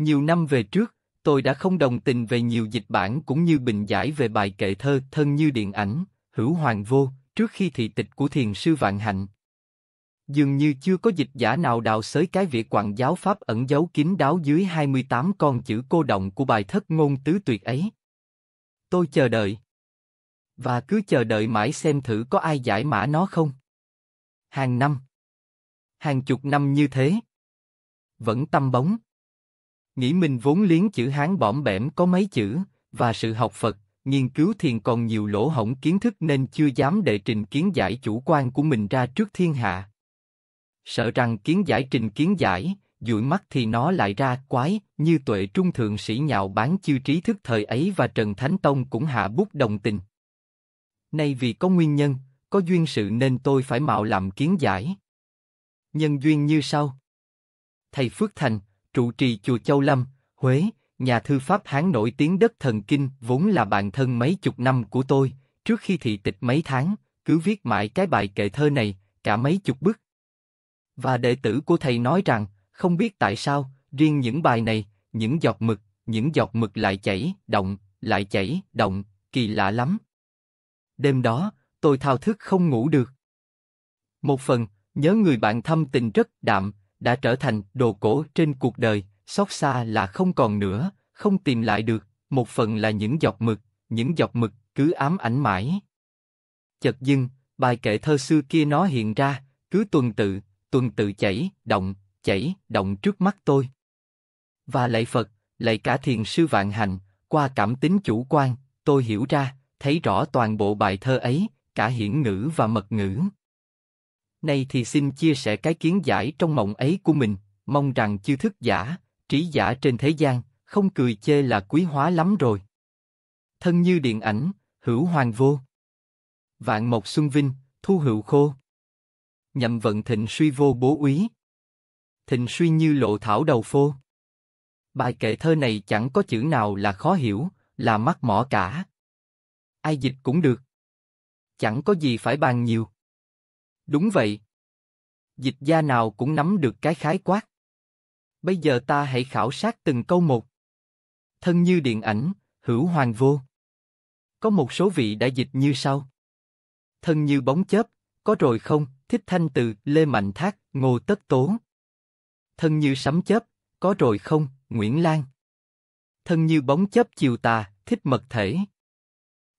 Nhiều năm về trước, tôi đã không đồng tình về nhiều dịch bản cũng như bình giải về bài kệ thơ thân như điện ảnh, hữu hoàng vô, trước khi thị tịch của thiền sư Vạn Hạnh. Dường như chưa có dịch giả nào đào xới cái việc quản giáo Pháp ẩn giấu kín đáo dưới 28 con chữ cô động của bài thất ngôn tứ tuyệt ấy. Tôi chờ đợi. Và cứ chờ đợi mãi xem thử có ai giải mã nó không. Hàng năm. Hàng chục năm như thế. Vẫn tâm bóng. Nghĩ mình vốn liếng chữ Hán bõm bẽm có mấy chữ, và sự học Phật, nghiên cứu thiền còn nhiều lỗ hổng kiến thức nên chưa dám đệ trình kiến giải chủ quan của mình ra trước thiên hạ. Sợ rằng kiến giải trình kiến giải, dụi mắt thì nó lại ra quái, như tuệ trung thượng sĩ nhạo bán chiêu trí thức thời ấy và Trần Thánh Tông cũng hạ bút đồng tình. Nay vì có nguyên nhân, có duyên sự nên tôi phải mạo làm kiến giải. Nhân duyên như sau. Thầy Phước Thành, trụ trì chùa Châu Lâm, Huế, nhà thư pháp Hán nổi tiếng đất thần kinh vốn là bạn thân mấy chục năm của tôi, trước khi thị tịch mấy tháng, cứ viết mãi cái bài kệ thơ này, cả mấy chục bức. Và đệ tử của thầy nói rằng, không biết tại sao, riêng những bài này, những giọt mực, những giọt mực lại chảy, động, lại chảy, động, kỳ lạ lắm. Đêm đó, tôi thao thức không ngủ được. Một phần, nhớ người bạn thâm tình rất đạm, đã trở thành đồ cổ trên cuộc đời, xót xa là không còn nữa, không tìm lại được, một phần là những giọt mực, những giọt mực cứ ám ảnh mãi. Chợt dưng, bài kệ thơ xưa kia nó hiện ra, cứ tuần tự, tuần tự chảy, động, chảy, động trước mắt tôi. Và lạy Phật, lạy cả thiền sư vạn hành, qua cảm tính chủ quan, tôi hiểu ra, thấy rõ toàn bộ bài thơ ấy, cả hiển ngữ và mật ngữ. Nay thì xin chia sẻ cái kiến giải trong mộng ấy của mình, mong rằng chư thức giả, trí giả trên thế gian, không cười chê là quý hóa lắm rồi. Thân như điện ảnh, hữu hoàng vô. Vạn mộc xuân vinh, thu hữu khô. Nhậm vận thịnh suy vô bố úy. Thịnh suy như lộ thảo đầu phô. Bài kệ thơ này chẳng có chữ nào là khó hiểu, là mắc mỏ cả. Ai dịch cũng được. Chẳng có gì phải bàn nhiều. Đúng vậy. Dịch gia nào cũng nắm được cái khái quát. Bây giờ ta hãy khảo sát từng câu một. Thân như điện ảnh, hữu hoàng vô. Có một số vị đã dịch như sau. Thân như bóng chớp, có rồi không, thích thanh từ, lê mạnh thác, ngô tất tố. Thân như sấm chớp, có rồi không, Nguyễn Lan. Thân như bóng chớp chiều tà, thích mật thể.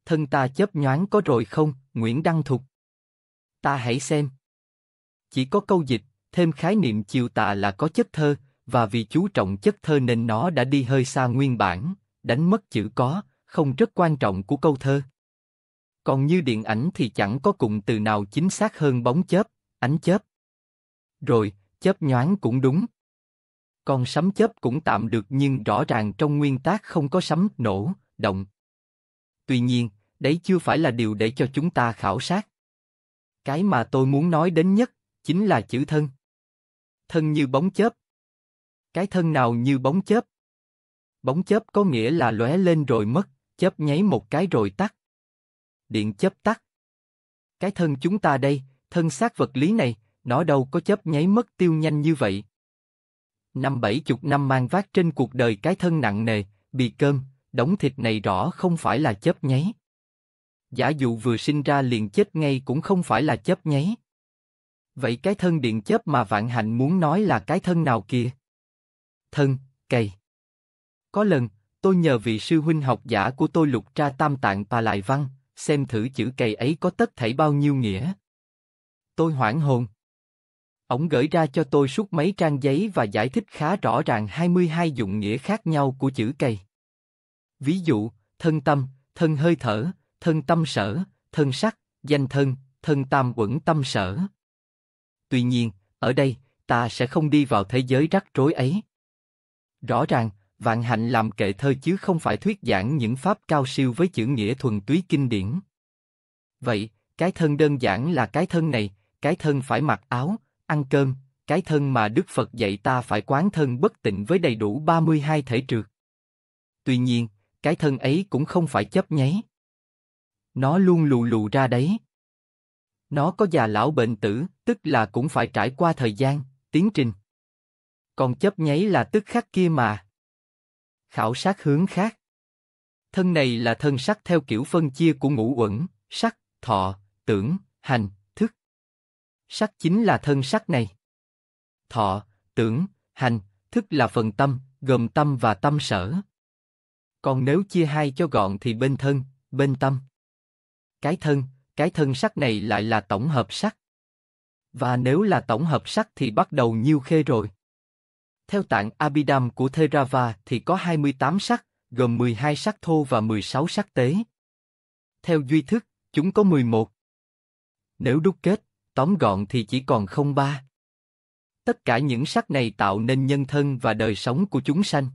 Thân ta chớp nhoáng có rồi không, Nguyễn Đăng Thục ta hãy xem. Chỉ có câu dịch, thêm khái niệm chiều tà là có chất thơ, và vì chú trọng chất thơ nên nó đã đi hơi xa nguyên bản, đánh mất chữ có, không rất quan trọng của câu thơ. Còn như điện ảnh thì chẳng có cụm từ nào chính xác hơn bóng chớp, ánh chớp. Rồi, chớp nhoáng cũng đúng. Còn sấm chớp cũng tạm được nhưng rõ ràng trong nguyên tác không có sấm, nổ, động. Tuy nhiên, đấy chưa phải là điều để cho chúng ta khảo sát. Cái mà tôi muốn nói đến nhất, chính là chữ thân. Thân như bóng chớp. Cái thân nào như bóng chớp? Bóng chớp có nghĩa là lóe lên rồi mất, chớp nháy một cái rồi tắt. Điện chớp tắt. Cái thân chúng ta đây, thân xác vật lý này, nó đâu có chớp nháy mất tiêu nhanh như vậy. Năm bảy chục năm mang vác trên cuộc đời cái thân nặng nề, bì cơm, đóng thịt này rõ không phải là chớp nháy giả dụ vừa sinh ra liền chết ngay cũng không phải là chớp nháy. Vậy cái thân điện chớp mà vạn hạnh muốn nói là cái thân nào kia? Thân, cây. Có lần, tôi nhờ vị sư huynh học giả của tôi lục tra tam tạng bà lại văn, xem thử chữ cây ấy có tất thảy bao nhiêu nghĩa. Tôi hoảng hồn. Ông gửi ra cho tôi suốt mấy trang giấy và giải thích khá rõ ràng 22 dụng nghĩa khác nhau của chữ cây. Ví dụ, thân tâm, thân hơi thở, thân tâm sở, thân sắc, danh thân, thân tam quẩn tâm sở. Tuy nhiên, ở đây, ta sẽ không đi vào thế giới rắc rối ấy. Rõ ràng, vạn hạnh làm kệ thơ chứ không phải thuyết giảng những pháp cao siêu với chữ nghĩa thuần túy kinh điển. Vậy, cái thân đơn giản là cái thân này, cái thân phải mặc áo, ăn cơm, cái thân mà Đức Phật dạy ta phải quán thân bất tịnh với đầy đủ 32 thể trượt. Tuy nhiên, cái thân ấy cũng không phải chấp nháy. Nó luôn lù lù ra đấy. Nó có già lão bệnh tử, tức là cũng phải trải qua thời gian, tiến trình. Còn chấp nháy là tức khắc kia mà. Khảo sát hướng khác. Thân này là thân sắc theo kiểu phân chia của ngũ uẩn, sắc, thọ, tưởng, hành, thức. Sắc chính là thân sắc này. Thọ, tưởng, hành, thức là phần tâm, gồm tâm và tâm sở. Còn nếu chia hai cho gọn thì bên thân, bên tâm. Cái thân, cái thân sắc này lại là tổng hợp sắc. Và nếu là tổng hợp sắc thì bắt đầu nhiêu khê rồi. Theo tạng Abhidham của Therava thì có 28 sắc, gồm 12 sắc thô và 16 sắc tế. Theo duy thức, chúng có 11. Nếu đúc kết, tóm gọn thì chỉ còn không ba. Tất cả những sắc này tạo nên nhân thân và đời sống của chúng sanh.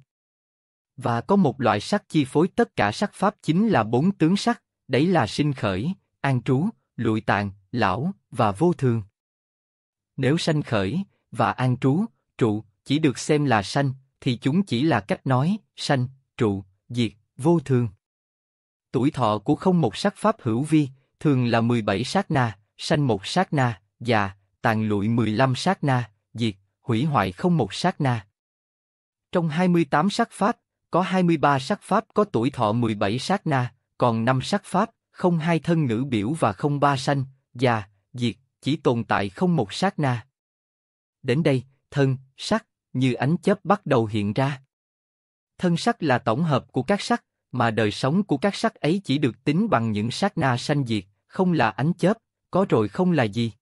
Và có một loại sắc chi phối tất cả sắc pháp chính là bốn tướng sắc đấy là sinh khởi, an trú, lụi tàn, lão và vô thường. Nếu sanh khởi và an trú, trụ chỉ được xem là sanh, thì chúng chỉ là cách nói sanh, trụ, diệt, vô thường. Tuổi thọ của không một sắc pháp hữu vi thường là 17 sát na, sanh một sát na, già, tàn lụi 15 sát na, diệt, hủy hoại không một sát na. Trong 28 sắc pháp, có 23 sắc pháp có tuổi thọ 17 sát na, còn năm sắc pháp, không hai thân ngữ biểu và không ba sanh, già, diệt, chỉ tồn tại không một sát na. Đến đây, thân, sắc, như ánh chớp bắt đầu hiện ra. Thân sắc là tổng hợp của các sắc, mà đời sống của các sắc ấy chỉ được tính bằng những sát na sanh diệt, không là ánh chớp, có rồi không là gì.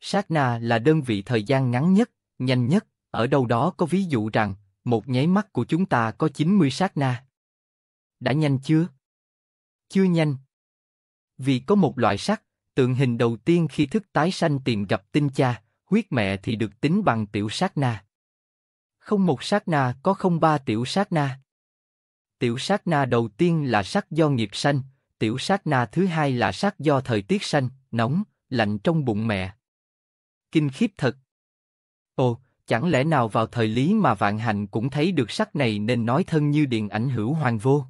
Sát na là đơn vị thời gian ngắn nhất, nhanh nhất, ở đâu đó có ví dụ rằng, một nháy mắt của chúng ta có 90 sát na. Đã nhanh chưa? chưa nhanh. Vì có một loại sắc, tượng hình đầu tiên khi thức tái sanh tìm gặp tinh cha, huyết mẹ thì được tính bằng tiểu sát na. Không một sát na có không ba tiểu sát na. Tiểu sát na đầu tiên là sắc do nghiệp sanh, tiểu sát na thứ hai là sắc do thời tiết sanh, nóng, lạnh trong bụng mẹ. Kinh khiếp thật. Ồ, chẳng lẽ nào vào thời lý mà vạn hành cũng thấy được sắc này nên nói thân như điện ảnh hữu hoàng vô.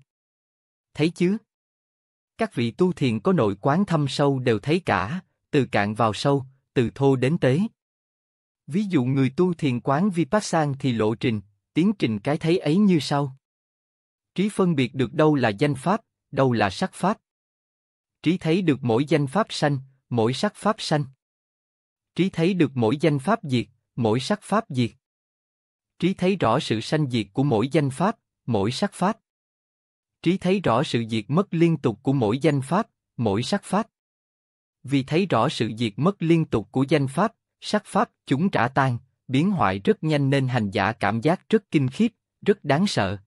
Thấy chứ? Các vị tu thiền có nội quán thâm sâu đều thấy cả, từ cạn vào sâu, từ thô đến tế. Ví dụ người tu thiền quán Vipassana thì lộ trình, tiến trình cái thấy ấy như sau. Trí phân biệt được đâu là danh pháp, đâu là sắc pháp. Trí thấy được mỗi danh pháp sanh, mỗi sắc pháp sanh. Trí thấy được mỗi danh pháp diệt, mỗi sắc pháp diệt. Trí thấy rõ sự sanh diệt của mỗi danh pháp, mỗi sắc pháp trí thấy rõ sự diệt mất liên tục của mỗi danh pháp, mỗi sắc pháp. Vì thấy rõ sự diệt mất liên tục của danh pháp, sắc pháp, chúng trả tan, biến hoại rất nhanh nên hành giả cảm giác rất kinh khiếp, rất đáng sợ.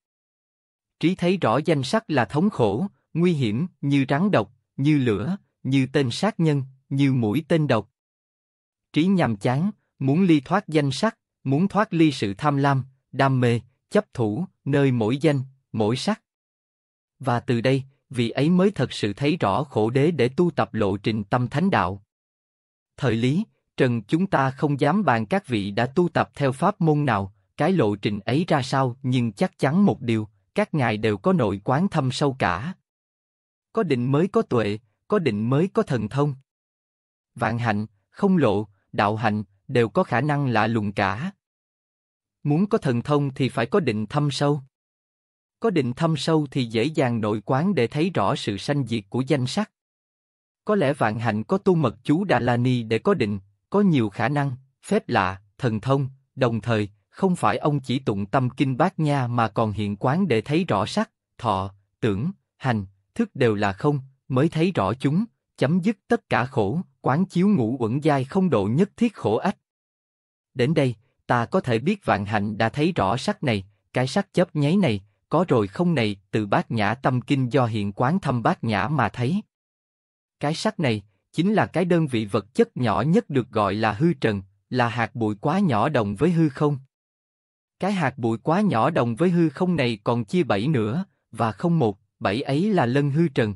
Trí thấy rõ danh sắc là thống khổ, nguy hiểm, như rắn độc, như lửa, như tên sát nhân, như mũi tên độc. Trí nhằm chán, muốn ly thoát danh sắc, muốn thoát ly sự tham lam, đam mê, chấp thủ, nơi mỗi danh, mỗi sắc. Và từ đây, vị ấy mới thật sự thấy rõ khổ đế để tu tập lộ trình tâm thánh đạo. Thời lý, Trần chúng ta không dám bàn các vị đã tu tập theo pháp môn nào, cái lộ trình ấy ra sao nhưng chắc chắn một điều, các ngài đều có nội quán thâm sâu cả. Có định mới có tuệ, có định mới có thần thông. Vạn hạnh, không lộ, đạo hạnh, đều có khả năng lạ lùng cả. Muốn có thần thông thì phải có định thâm sâu. Có định thâm sâu thì dễ dàng nội quán để thấy rõ sự sanh diệt của danh sắc. Có lẽ vạn hạnh có tu mật chú Đà La Ni để có định, có nhiều khả năng, phép lạ, thần thông, đồng thời, không phải ông chỉ tụng tâm kinh bát nha mà còn hiện quán để thấy rõ sắc, thọ, tưởng, hành, thức đều là không, mới thấy rõ chúng, chấm dứt tất cả khổ, quán chiếu ngũ uẩn dai không độ nhất thiết khổ ách. Đến đây, ta có thể biết vạn hạnh đã thấy rõ sắc này, cái sắc chấp nháy này, có rồi không này, từ bát nhã tâm kinh do hiện quán thâm bát nhã mà thấy. Cái sắc này, chính là cái đơn vị vật chất nhỏ nhất được gọi là hư trần, là hạt bụi quá nhỏ đồng với hư không. Cái hạt bụi quá nhỏ đồng với hư không này còn chia bảy nữa, và không một, bảy ấy là lân hư trần.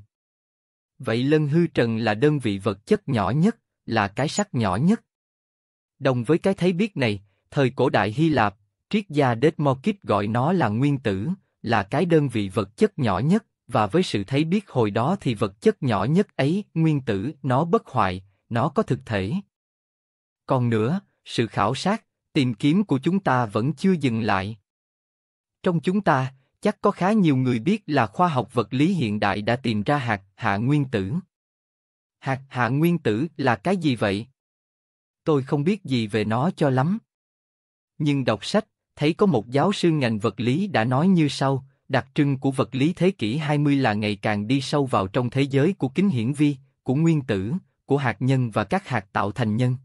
Vậy lân hư trần là đơn vị vật chất nhỏ nhất, là cái sắc nhỏ nhất. Đồng với cái thấy biết này, thời cổ đại Hy Lạp, triết gia Desmokit gọi nó là nguyên tử, là cái đơn vị vật chất nhỏ nhất, và với sự thấy biết hồi đó thì vật chất nhỏ nhất ấy, nguyên tử, nó bất hoại, nó có thực thể. Còn nữa, sự khảo sát, tìm kiếm của chúng ta vẫn chưa dừng lại. Trong chúng ta, chắc có khá nhiều người biết là khoa học vật lý hiện đại đã tìm ra hạt hạ nguyên tử. Hạt hạ nguyên tử là cái gì vậy? Tôi không biết gì về nó cho lắm. Nhưng đọc sách, thấy có một giáo sư ngành vật lý đã nói như sau, đặc trưng của vật lý thế kỷ 20 là ngày càng đi sâu vào trong thế giới của kính hiển vi, của nguyên tử, của hạt nhân và các hạt tạo thành nhân.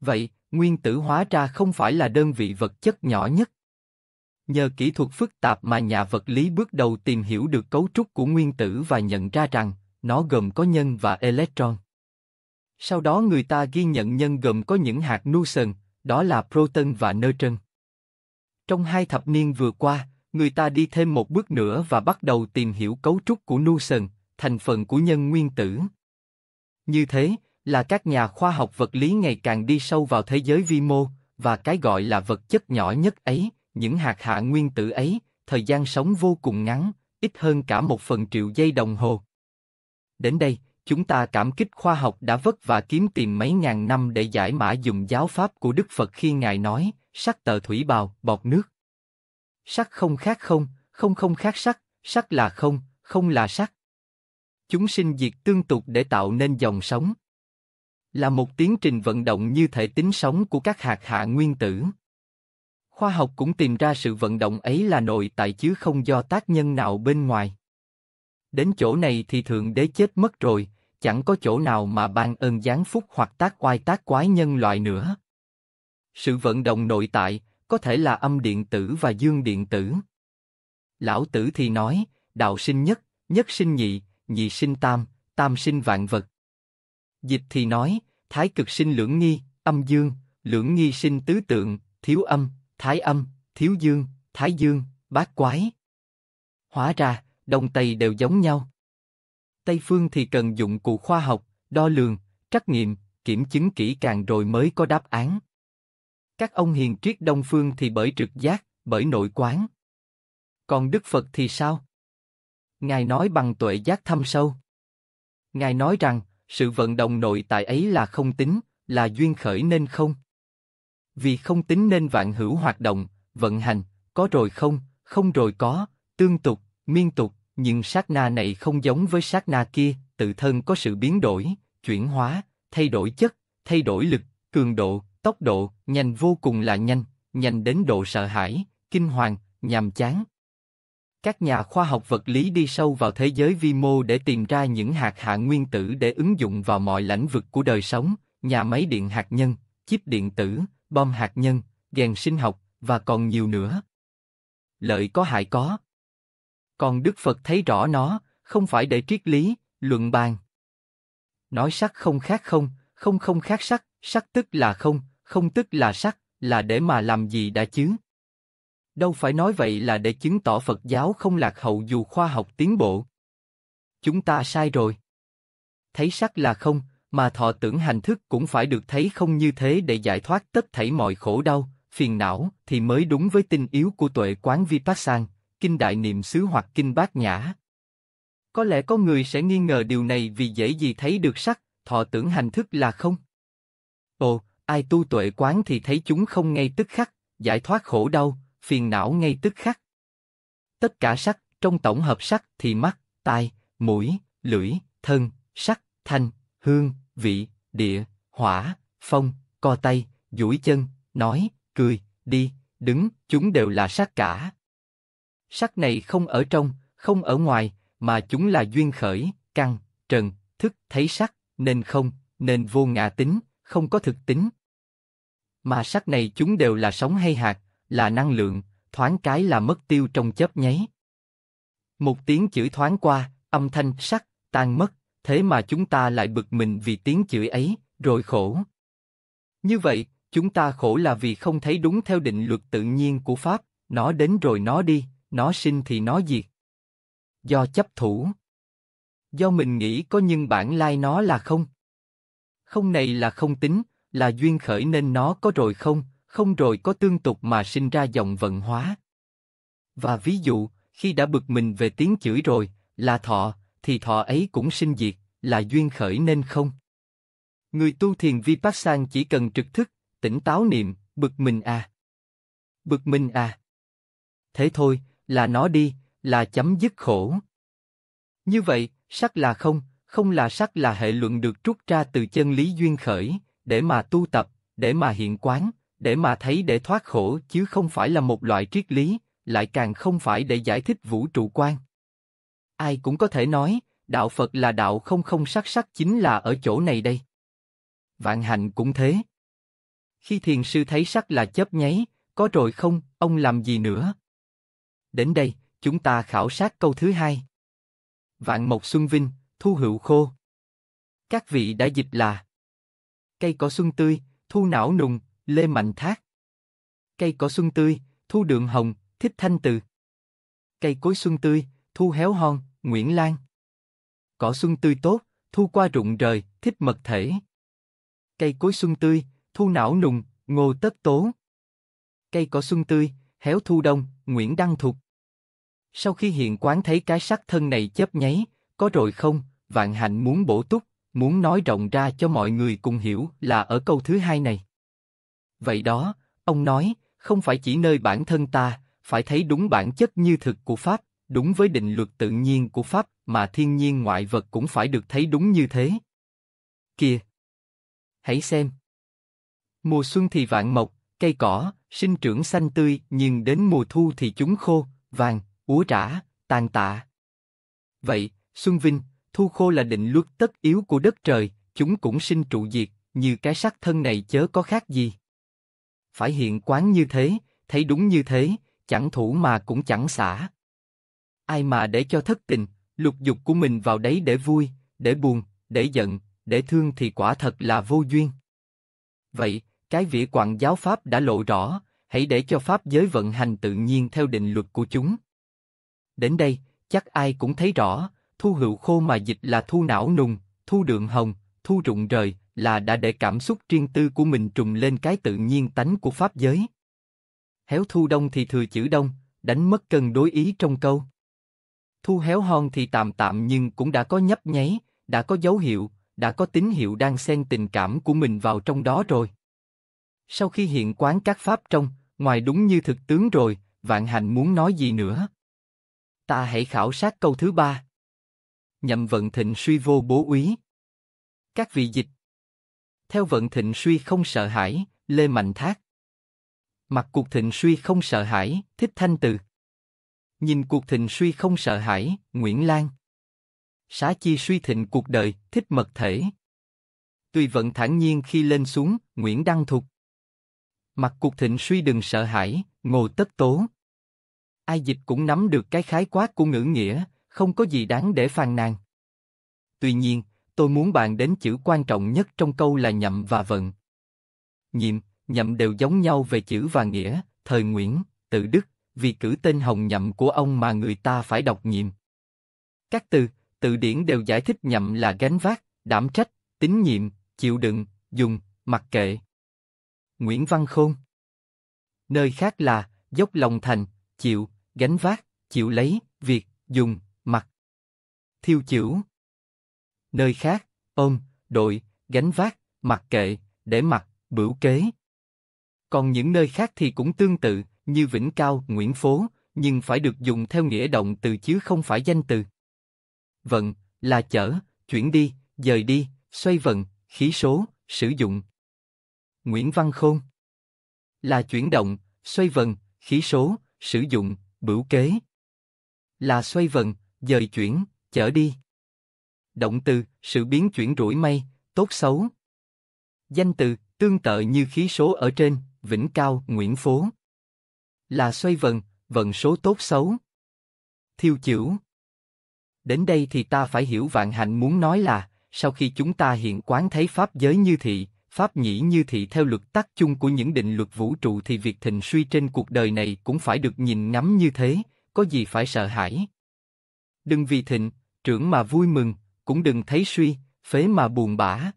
Vậy, nguyên tử hóa ra không phải là đơn vị vật chất nhỏ nhất. Nhờ kỹ thuật phức tạp mà nhà vật lý bước đầu tìm hiểu được cấu trúc của nguyên tử và nhận ra rằng nó gồm có nhân và electron. Sau đó người ta ghi nhận nhân gồm có những hạt nucleon, đó là proton và neutron. Trong hai thập niên vừa qua, người ta đi thêm một bước nữa và bắt đầu tìm hiểu cấu trúc của Newton, thành phần của nhân nguyên tử. Như thế, là các nhà khoa học vật lý ngày càng đi sâu vào thế giới vi mô, và cái gọi là vật chất nhỏ nhất ấy, những hạt hạ nguyên tử ấy, thời gian sống vô cùng ngắn, ít hơn cả một phần triệu giây đồng hồ. Đến đây, chúng ta cảm kích khoa học đã vất vả kiếm tìm mấy ngàn năm để giải mã dùng giáo pháp của Đức Phật khi Ngài nói, sắc tờ thủy bào, bọt nước. Sắc không khác không, không không khác sắc, sắc là không, không là sắc. Chúng sinh diệt tương tục để tạo nên dòng sống. Là một tiến trình vận động như thể tính sống của các hạt hạ nguyên tử. Khoa học cũng tìm ra sự vận động ấy là nội tại chứ không do tác nhân nào bên ngoài. Đến chỗ này thì Thượng Đế chết mất rồi, chẳng có chỗ nào mà ban ơn giáng phúc hoặc tác oai tác quái nhân loại nữa. Sự vận động nội tại, có thể là âm điện tử và dương điện tử. Lão tử thì nói, đạo sinh nhất, nhất sinh nhị, nhị sinh tam, tam sinh vạn vật. Dịch thì nói, thái cực sinh lưỡng nghi, âm dương, lưỡng nghi sinh tứ tượng, thiếu âm, thái âm, thiếu dương, thái dương, bát quái. Hóa ra, Đông Tây đều giống nhau. Tây phương thì cần dụng cụ khoa học, đo lường, trắc nghiệm, kiểm chứng kỹ càng rồi mới có đáp án. Các ông hiền triết đông phương thì bởi trực giác, bởi nội quán. Còn Đức Phật thì sao? Ngài nói bằng tuệ giác thâm sâu. Ngài nói rằng, sự vận động nội tại ấy là không tính, là duyên khởi nên không. Vì không tính nên vạn hữu hoạt động, vận hành, có rồi không, không rồi có, tương tục, miên tục, nhưng sát na này không giống với sát na kia, tự thân có sự biến đổi, chuyển hóa, thay đổi chất, thay đổi lực, cường độ, Tốc độ, nhanh vô cùng là nhanh, nhanh đến độ sợ hãi, kinh hoàng, nhàm chán. Các nhà khoa học vật lý đi sâu vào thế giới vi mô để tìm ra những hạt hạ nguyên tử để ứng dụng vào mọi lĩnh vực của đời sống, nhà máy điện hạt nhân, chip điện tử, bom hạt nhân, gen sinh học và còn nhiều nữa. Lợi có hại có. Còn Đức Phật thấy rõ nó, không phải để triết lý, luận bàn. Nói sắc không khác không, không không khác sắc, sắc tức là không, không tức là sắc, là để mà làm gì đã chứ? Đâu phải nói vậy là để chứng tỏ Phật giáo không lạc hậu dù khoa học tiến bộ. Chúng ta sai rồi. Thấy sắc là không, mà thọ tưởng hành thức cũng phải được thấy không như thế để giải thoát tất thảy mọi khổ đau, phiền não thì mới đúng với tinh yếu của tuệ quán Vipassana, kinh đại niệm xứ hoặc kinh bát nhã. Có lẽ có người sẽ nghi ngờ điều này vì dễ gì thấy được sắc, thọ tưởng hành thức là không. Ồ, Ai tu tuệ quán thì thấy chúng không ngay tức khắc, giải thoát khổ đau, phiền não ngay tức khắc. Tất cả sắc, trong tổng hợp sắc thì mắt, tai, mũi, lưỡi, thân, sắc, thanh, hương, vị, địa, hỏa, phong, co tay, duỗi chân, nói, cười, đi, đứng, chúng đều là sắc cả. Sắc này không ở trong, không ở ngoài, mà chúng là duyên khởi, căn, trần, thức, thấy sắc, nên không, nên vô ngã tính, không có thực tính. Mà sắc này chúng đều là sóng hay hạt, là năng lượng, thoáng cái là mất tiêu trong chớp nháy. Một tiếng chửi thoáng qua, âm thanh sắc, tan mất, thế mà chúng ta lại bực mình vì tiếng chửi ấy, rồi khổ. Như vậy, chúng ta khổ là vì không thấy đúng theo định luật tự nhiên của Pháp, nó đến rồi nó đi, nó sinh thì nó diệt. Do chấp thủ. Do mình nghĩ có nhưng bản lai nó là không không này là không tính, là duyên khởi nên nó có rồi không, không rồi có tương tục mà sinh ra dòng vận hóa. Và ví dụ, khi đã bực mình về tiếng chửi rồi, là thọ, thì thọ ấy cũng sinh diệt, là duyên khởi nên không. Người tu thiền Vipassana chỉ cần trực thức, tỉnh táo niệm, bực mình à. Bực mình à. Thế thôi, là nó đi, là chấm dứt khổ. Như vậy, sắc là không, không là sắc là hệ luận được trút ra từ chân lý duyên khởi, để mà tu tập, để mà hiện quán, để mà thấy để thoát khổ chứ không phải là một loại triết lý, lại càng không phải để giải thích vũ trụ quan. Ai cũng có thể nói, đạo Phật là đạo không không sắc sắc chính là ở chỗ này đây. Vạn hạnh cũng thế. Khi thiền sư thấy sắc là chớp nháy, có rồi không, ông làm gì nữa? Đến đây, chúng ta khảo sát câu thứ hai. Vạn Mộc Xuân Vinh, thu hữu khô. Các vị đã dịch là Cây cỏ xuân tươi, thu não nùng, lê mạnh thác. Cây cỏ xuân tươi, thu đường hồng, thích thanh từ. Cây cối xuân tươi, thu héo hon, Nguyễn Lan. Cỏ xuân tươi tốt, thu qua rụng rời, thích mật thể. Cây cối xuân tươi, thu não nùng, ngô tất tố. Cây cỏ xuân tươi, héo thu đông, Nguyễn Đăng Thục. Sau khi hiện quán thấy cái sắc thân này chớp nháy, có rồi không, Vạn Hạnh muốn bổ túc, muốn nói rộng ra cho mọi người cùng hiểu là ở câu thứ hai này. Vậy đó, ông nói, không phải chỉ nơi bản thân ta, phải thấy đúng bản chất như thực của Pháp, đúng với định luật tự nhiên của Pháp mà thiên nhiên ngoại vật cũng phải được thấy đúng như thế. Kìa! Hãy xem! Mùa xuân thì vạn mộc, cây cỏ, sinh trưởng xanh tươi, nhưng đến mùa thu thì chúng khô, vàng, úa trả, tàn tạ. Vậy, Xuân Vinh, Thu khô là định luật tất yếu của đất trời, chúng cũng sinh trụ diệt, như cái xác thân này chớ có khác gì. Phải hiện quán như thế, thấy đúng như thế, chẳng thủ mà cũng chẳng xả. Ai mà để cho thất tình, lục dục của mình vào đấy để vui, để buồn, để giận, để thương thì quả thật là vô duyên. Vậy, cái vĩa quản giáo Pháp đã lộ rõ, hãy để cho Pháp giới vận hành tự nhiên theo định luật của chúng. Đến đây, chắc ai cũng thấy rõ, thu hữu khô mà dịch là thu não nùng, thu đượm hồng, thu rụng rời, là đã để cảm xúc riêng tư của mình trùng lên cái tự nhiên tánh của pháp giới. Héo thu đông thì thừa chữ đông, đánh mất cân đối ý trong câu. Thu héo hon thì tạm tạm nhưng cũng đã có nhấp nháy, đã có dấu hiệu, đã có tín hiệu đang xen tình cảm của mình vào trong đó rồi. Sau khi hiện quán các pháp trong, ngoài đúng như thực tướng rồi, vạn hạnh muốn nói gì nữa? Ta hãy khảo sát câu thứ ba nhằm vận thịnh suy vô bố úy. Các vị dịch Theo vận thịnh suy không sợ hãi, Lê Mạnh Thác Mặt cuộc thịnh suy không sợ hãi, Thích Thanh Từ Nhìn cuộc thịnh suy không sợ hãi, Nguyễn Lan Xá chi suy thịnh cuộc đời, thích mật thể Tùy vận thản nhiên khi lên xuống, Nguyễn Đăng Thục Mặt cuộc thịnh suy đừng sợ hãi, Ngô Tất Tố Ai dịch cũng nắm được cái khái quát của ngữ nghĩa, không có gì đáng để phàn nàn. Tuy nhiên, tôi muốn bạn đến chữ quan trọng nhất trong câu là nhậm và vận. Nhiệm, nhậm đều giống nhau về chữ và nghĩa, thời Nguyễn, tự đức, vì cử tên hồng nhậm của ông mà người ta phải đọc nhiệm. Các từ, từ điển đều giải thích nhậm là gánh vác, đảm trách, tín nhiệm, chịu đựng, dùng, mặc kệ. Nguyễn Văn Khôn Nơi khác là, dốc lòng thành, chịu, gánh vác, chịu lấy, việc, dùng, mặt. Thiêu chửu. Nơi khác, ôm, đội, gánh vác, mặc kệ, để mặc, bửu kế. Còn những nơi khác thì cũng tương tự, như Vĩnh Cao, Nguyễn Phố, nhưng phải được dùng theo nghĩa động từ chứ không phải danh từ. Vận, là chở, chuyển đi, dời đi, xoay vận, khí số, sử dụng. Nguyễn Văn Khôn là chuyển động, xoay vần, khí số, sử dụng, bửu kế. Là xoay vần, dời chuyển, chở đi. Động từ, sự biến chuyển rủi may, tốt xấu. Danh từ, tương tự như khí số ở trên, Vĩnh Cao, Nguyễn Phố. Là xoay vần, vận số tốt xấu. Thiêu chửu. Đến đây thì ta phải hiểu vạn hạnh muốn nói là, sau khi chúng ta hiện quán thấy pháp giới như thị, pháp nhĩ như thị theo luật tắc chung của những định luật vũ trụ thì việc thịnh suy trên cuộc đời này cũng phải được nhìn ngắm như thế, có gì phải sợ hãi đừng vì thịnh, trưởng mà vui mừng, cũng đừng thấy suy, phế mà buồn bã.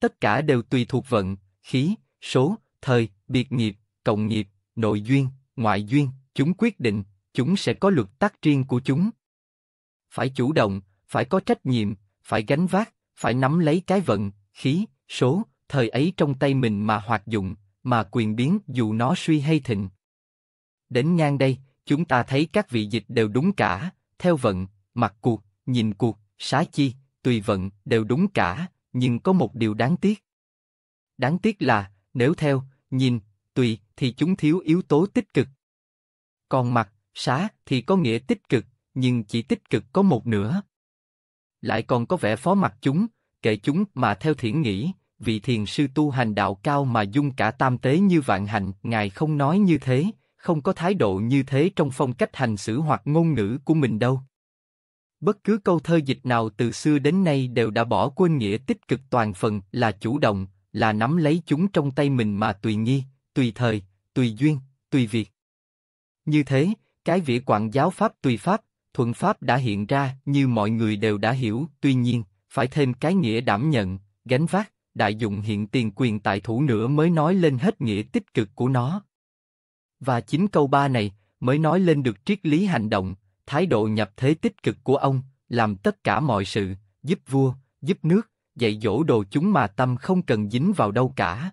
Tất cả đều tùy thuộc vận, khí, số, thời, biệt nghiệp, cộng nghiệp, nội duyên, ngoại duyên, chúng quyết định, chúng sẽ có luật tắc riêng của chúng. Phải chủ động, phải có trách nhiệm, phải gánh vác, phải nắm lấy cái vận, khí, số, thời ấy trong tay mình mà hoạt dụng, mà quyền biến dù nó suy hay thịnh. Đến ngang đây, chúng ta thấy các vị dịch đều đúng cả, theo vận, mặc cuộc, nhìn cuộc, xá chi, tùy vận đều đúng cả, nhưng có một điều đáng tiếc. Đáng tiếc là, nếu theo, nhìn, tùy thì chúng thiếu yếu tố tích cực. Còn mặc xá thì có nghĩa tích cực, nhưng chỉ tích cực có một nửa. Lại còn có vẻ phó mặt chúng, kệ chúng mà theo thiển nghĩ, vị thiền sư tu hành đạo cao mà dung cả tam tế như vạn hạnh, ngài không nói như thế, không có thái độ như thế trong phong cách hành xử hoặc ngôn ngữ của mình đâu. Bất cứ câu thơ dịch nào từ xưa đến nay đều đã bỏ quên nghĩa tích cực toàn phần là chủ động, là nắm lấy chúng trong tay mình mà tùy nghi, tùy thời, tùy duyên, tùy việc. Như thế, cái vĩ quản giáo pháp tùy pháp, thuận pháp đã hiện ra như mọi người đều đã hiểu, tuy nhiên, phải thêm cái nghĩa đảm nhận, gánh vác, đại dụng hiện tiền quyền tại thủ nữa mới nói lên hết nghĩa tích cực của nó. Và chính câu ba này mới nói lên được triết lý hành động, thái độ nhập thế tích cực của ông, làm tất cả mọi sự, giúp vua, giúp nước, dạy dỗ đồ chúng mà tâm không cần dính vào đâu cả.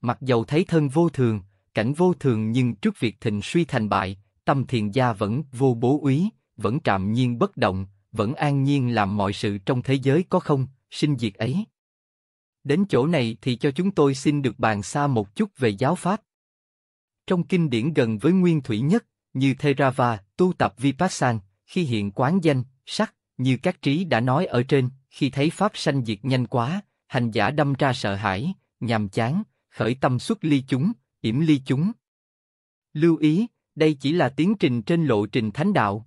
Mặc dầu thấy thân vô thường, cảnh vô thường nhưng trước việc thịnh suy thành bại, tâm thiền gia vẫn vô bố úy, vẫn trạm nhiên bất động, vẫn an nhiên làm mọi sự trong thế giới có không, sinh diệt ấy. Đến chỗ này thì cho chúng tôi xin được bàn xa một chút về giáo pháp. Trong kinh điển gần với nguyên thủy nhất, như Therava, tu tập Vipassan khi hiện quán danh, sắc, như các trí đã nói ở trên, khi thấy pháp sanh diệt nhanh quá, hành giả đâm ra sợ hãi, nhàm chán, khởi tâm xuất ly chúng, yểm ly chúng. Lưu ý, đây chỉ là tiến trình trên lộ trình thánh đạo.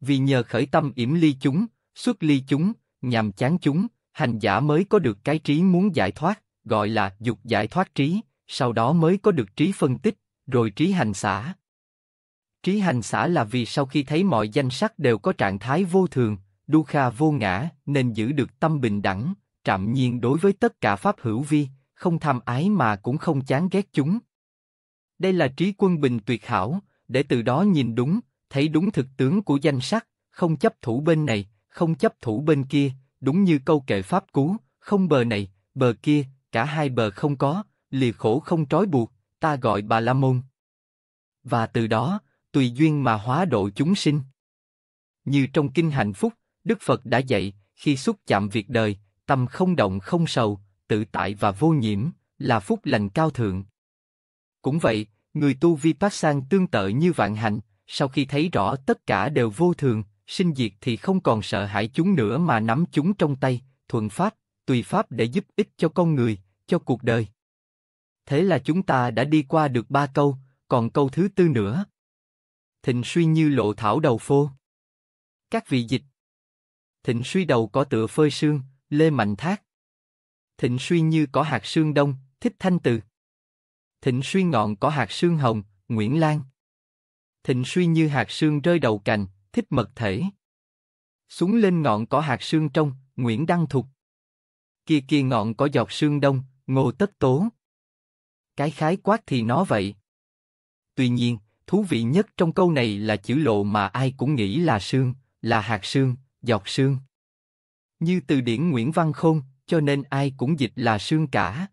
Vì nhờ khởi tâm yểm ly chúng, xuất ly chúng, nhàm chán chúng, hành giả mới có được cái trí muốn giải thoát, gọi là dục giải thoát trí, sau đó mới có được trí phân tích, rồi trí hành xả. Trí hành xả là vì sau khi thấy mọi danh sắc đều có trạng thái vô thường, dukkha vô ngã, nên giữ được tâm bình đẳng, trạm nhiên đối với tất cả pháp hữu vi, không tham ái mà cũng không chán ghét chúng. Đây là trí quân bình tuyệt hảo, để từ đó nhìn đúng, thấy đúng thực tướng của danh sắc, không chấp thủ bên này, không chấp thủ bên kia, đúng như câu kệ pháp cú, không bờ này, bờ kia, cả hai bờ không có, lìa khổ không trói buộc, ta gọi bà la môn. Và từ đó, tùy duyên mà hóa độ chúng sinh. Như trong kinh hạnh phúc, Đức Phật đã dạy, khi xúc chạm việc đời, tâm không động không sầu, tự tại và vô nhiễm, là phúc lành cao thượng. Cũng vậy, người tu Vipassana tương tự như vạn hạnh, sau khi thấy rõ tất cả đều vô thường, sinh diệt thì không còn sợ hãi chúng nữa mà nắm chúng trong tay, thuận pháp, tùy pháp để giúp ích cho con người, cho cuộc đời thế là chúng ta đã đi qua được ba câu, còn câu thứ tư nữa. Thịnh suy như lộ thảo đầu phô. Các vị dịch. Thịnh suy đầu có tựa phơi sương, lê mạnh thác. Thịnh suy như có hạt sương đông, thích thanh từ. Thịnh suy ngọn có hạt sương hồng, Nguyễn Lan. Thịnh suy như hạt sương rơi đầu cành, thích mật thể. Xuống lên ngọn có hạt sương trong, Nguyễn Đăng Thục. Kia kia ngọn có giọt sương đông, Ngô Tất Tố cái khái quát thì nó vậy. Tuy nhiên, thú vị nhất trong câu này là chữ lộ mà ai cũng nghĩ là xương, là hạt xương, giọt xương. Như từ điển Nguyễn Văn Khôn, cho nên ai cũng dịch là xương cả.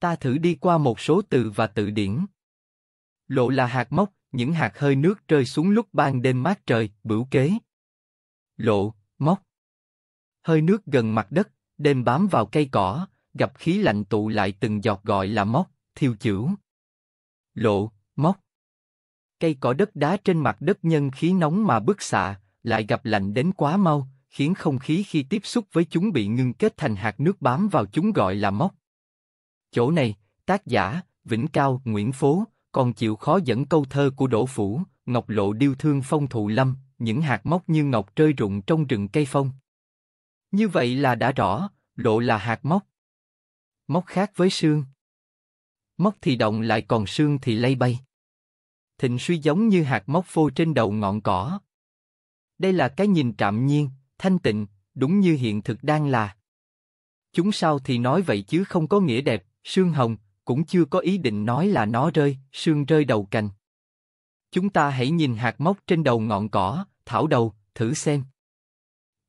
Ta thử đi qua một số từ và từ điển. Lộ là hạt mốc, những hạt hơi nước rơi xuống lúc ban đêm mát trời, bửu kế. Lộ, mốc. Hơi nước gần mặt đất, đêm bám vào cây cỏ, gặp khí lạnh tụ lại từng giọt gọi là mốc thiêu chửu. Lộ, móc. Cây cỏ đất đá trên mặt đất nhân khí nóng mà bức xạ, lại gặp lạnh đến quá mau, khiến không khí khi tiếp xúc với chúng bị ngưng kết thành hạt nước bám vào chúng gọi là móc. Chỗ này, tác giả, Vĩnh Cao, Nguyễn Phố, còn chịu khó dẫn câu thơ của Đỗ Phủ, Ngọc Lộ điêu thương phong thụ lâm, những hạt móc như ngọc rơi rụng trong rừng cây phong. Như vậy là đã rõ, lộ là hạt móc. Móc khác với xương mất thì động lại còn sương thì lay bay. Thịnh suy giống như hạt móc phô trên đầu ngọn cỏ. Đây là cái nhìn trạm nhiên, thanh tịnh, đúng như hiện thực đang là. Chúng sao thì nói vậy chứ không có nghĩa đẹp, sương hồng, cũng chưa có ý định nói là nó rơi, sương rơi đầu cành. Chúng ta hãy nhìn hạt móc trên đầu ngọn cỏ, thảo đầu, thử xem.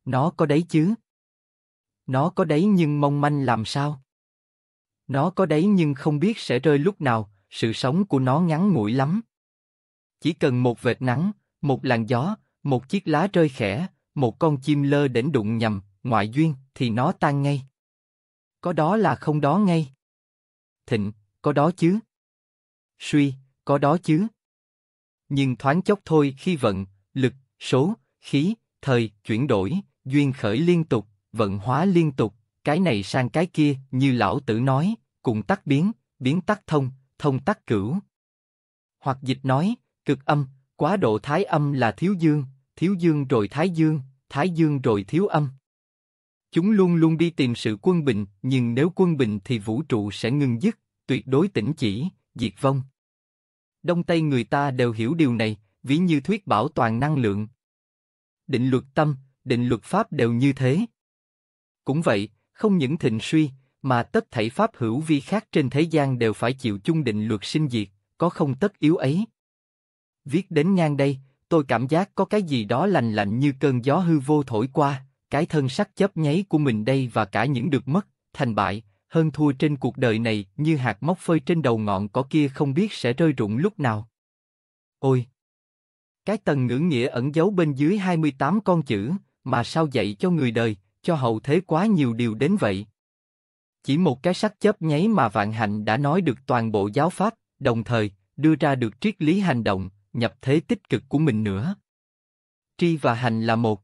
Nó có đấy chứ? Nó có đấy nhưng mong manh làm sao? Nó có đấy nhưng không biết sẽ rơi lúc nào, sự sống của nó ngắn ngủi lắm. Chỉ cần một vệt nắng, một làn gió, một chiếc lá rơi khẽ, một con chim lơ đỉnh đụng nhầm, ngoại duyên, thì nó tan ngay. Có đó là không đó ngay. Thịnh, có đó chứ. Suy, có đó chứ. Nhưng thoáng chốc thôi khi vận, lực, số, khí, thời, chuyển đổi, duyên khởi liên tục, vận hóa liên tục, cái này sang cái kia, như lão tử nói, cùng tắc biến, biến tắc thông, thông tắc cửu. Hoặc dịch nói, cực âm, quá độ thái âm là thiếu dương, thiếu dương rồi thái dương, thái dương rồi thiếu âm. Chúng luôn luôn đi tìm sự quân bình, nhưng nếu quân bình thì vũ trụ sẽ ngưng dứt, tuyệt đối tĩnh chỉ, diệt vong. Đông Tây người ta đều hiểu điều này, ví như thuyết bảo toàn năng lượng. Định luật tâm, định luật pháp đều như thế. Cũng vậy, không những thịnh suy, mà tất thảy pháp hữu vi khác trên thế gian đều phải chịu chung định luật sinh diệt, có không tất yếu ấy. Viết đến ngang đây, tôi cảm giác có cái gì đó lành lạnh như cơn gió hư vô thổi qua, cái thân sắc chấp nháy của mình đây và cả những được mất, thành bại, hơn thua trên cuộc đời này như hạt móc phơi trên đầu ngọn cỏ kia không biết sẽ rơi rụng lúc nào. Ôi! Cái tầng ngữ nghĩa ẩn giấu bên dưới 28 con chữ, mà sao dạy cho người đời, cho hậu thế quá nhiều điều đến vậy. Chỉ một cái sắc chớp nháy mà Vạn Hạnh đã nói được toàn bộ giáo pháp, đồng thời đưa ra được triết lý hành động, nhập thế tích cực của mình nữa. Tri và hành là một.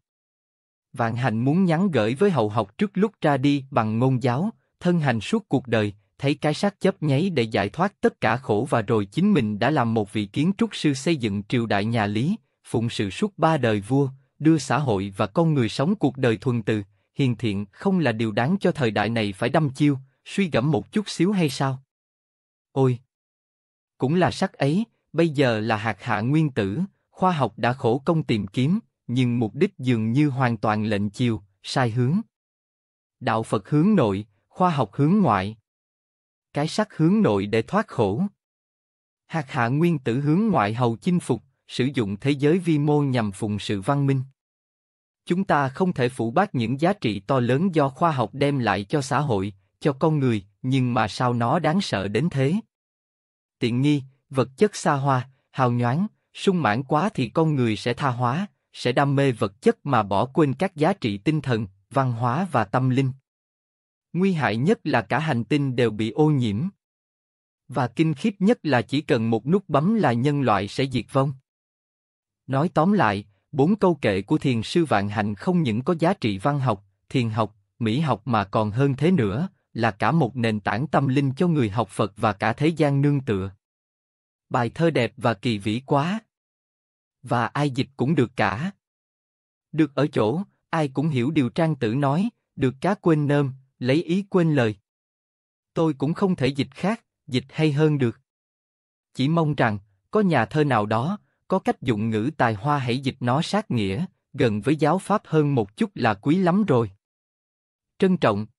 Vạn Hạnh muốn nhắn gửi với hậu học trước lúc ra đi bằng ngôn giáo, thân hành suốt cuộc đời, thấy cái sắc chớp nháy để giải thoát tất cả khổ và rồi chính mình đã làm một vị kiến trúc sư xây dựng triều đại nhà Lý, phụng sự suốt ba đời vua, đưa xã hội và con người sống cuộc đời thuần từ, hiền thiện không là điều đáng cho thời đại này phải đâm chiêu, suy gẫm một chút xíu hay sao? Ôi! Cũng là sắc ấy, bây giờ là hạt hạ nguyên tử, khoa học đã khổ công tìm kiếm, nhưng mục đích dường như hoàn toàn lệnh chiều, sai hướng. Đạo Phật hướng nội, khoa học hướng ngoại. Cái sắc hướng nội để thoát khổ. Hạt hạ nguyên tử hướng ngoại hầu chinh phục, sử dụng thế giới vi mô nhằm phụng sự văn minh. Chúng ta không thể phủ bác những giá trị to lớn do khoa học đem lại cho xã hội, cho con người, nhưng mà sao nó đáng sợ đến thế? Tiện nghi, vật chất xa hoa, hào nhoáng, sung mãn quá thì con người sẽ tha hóa, sẽ đam mê vật chất mà bỏ quên các giá trị tinh thần, văn hóa và tâm linh. Nguy hại nhất là cả hành tinh đều bị ô nhiễm. Và kinh khiếp nhất là chỉ cần một nút bấm là nhân loại sẽ diệt vong. Nói tóm lại, Bốn câu kệ của thiền sư Vạn Hạnh không những có giá trị văn học, thiền học, mỹ học mà còn hơn thế nữa, là cả một nền tảng tâm linh cho người học Phật và cả thế gian nương tựa. Bài thơ đẹp và kỳ vĩ quá. Và ai dịch cũng được cả. Được ở chỗ, ai cũng hiểu điều trang tử nói, được cá quên nơm, lấy ý quên lời. Tôi cũng không thể dịch khác, dịch hay hơn được. Chỉ mong rằng, có nhà thơ nào đó, có cách dụng ngữ tài hoa hãy dịch nó sát nghĩa, gần với giáo pháp hơn một chút là quý lắm rồi. Trân trọng,